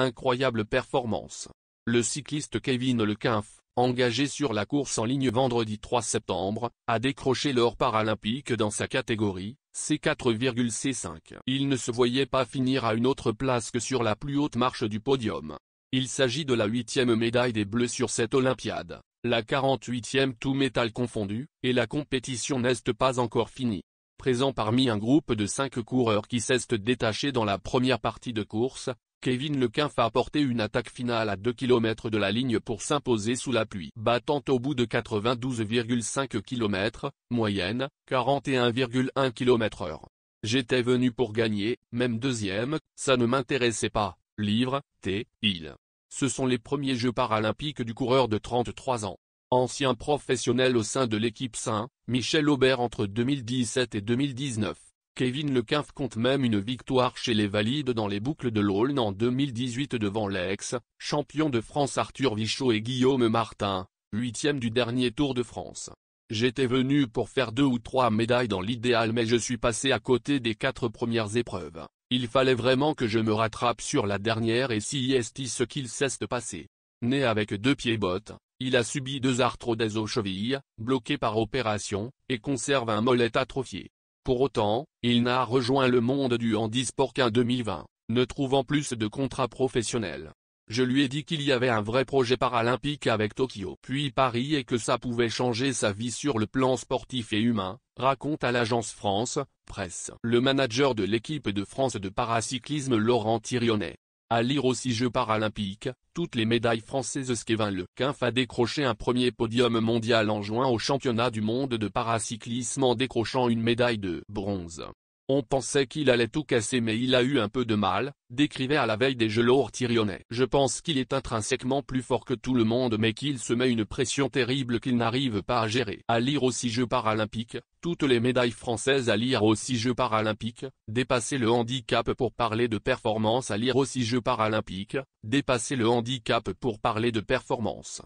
Incroyable performance. Le cycliste Kevin Lequinf, engagé sur la course en ligne vendredi 3 septembre, a décroché l'or paralympique dans sa catégorie, c 4 c 5 Il ne se voyait pas finir à une autre place que sur la plus haute marche du podium. Il s'agit de la huitième médaille des Bleus sur cette Olympiade, la 48e tout métal confondu, et la compétition n'est pas encore finie. Présent parmi un groupe de cinq coureurs qui s'est détaché dans la première partie de course, Kevin Lequin a porté une attaque finale à 2 km de la ligne pour s'imposer sous la pluie, battant au bout de 92,5 km, moyenne, 41,1 km heure. J'étais venu pour gagner, même deuxième, ça ne m'intéressait pas, livre, T, il. Ce sont les premiers Jeux paralympiques du coureur de 33 ans. Ancien professionnel au sein de l'équipe Saint, Michel Aubert entre 2017 et 2019. Kevin Lequinf compte même une victoire chez les Valides dans les boucles de l'Aulne en 2018 devant l'ex, champion de France Arthur Vichot et Guillaume Martin, huitième du dernier Tour de France. J'étais venu pour faire deux ou trois médailles dans l'idéal mais je suis passé à côté des quatre premières épreuves. Il fallait vraiment que je me rattrape sur la dernière et si est ce qu'il cesse de passer. Né avec deux pieds bottes, il a subi deux arthrodèses aux chevilles, bloqué par opération, et conserve un mollet atrophié. Pour autant, il n'a rejoint le monde du handisport qu'en 2020, ne trouvant plus de contrat professionnel. Je lui ai dit qu'il y avait un vrai projet paralympique avec Tokyo puis Paris et que ça pouvait changer sa vie sur le plan sportif et humain, raconte à l'agence France, Presse. Le manager de l'équipe de France de paracyclisme Laurent Thirionnet. À lire aussi Jeux paralympiques, toutes les médailles françaises Skevin Le Quinf a décroché un premier podium mondial en juin au championnat du monde de paracyclisme en décrochant une médaille de bronze. On pensait qu'il allait tout casser mais il a eu un peu de mal, décrivait à la veille des Jeux tyrionnais. Je pense qu'il est intrinsèquement plus fort que tout le monde mais qu'il se met une pression terrible qu'il n'arrive pas à gérer. À lire aussi Jeux paralympiques, toutes les médailles françaises à lire aussi Jeux paralympiques, dépasser le handicap pour parler de performance à lire aussi Jeux paralympiques, dépasser le handicap pour parler de performance.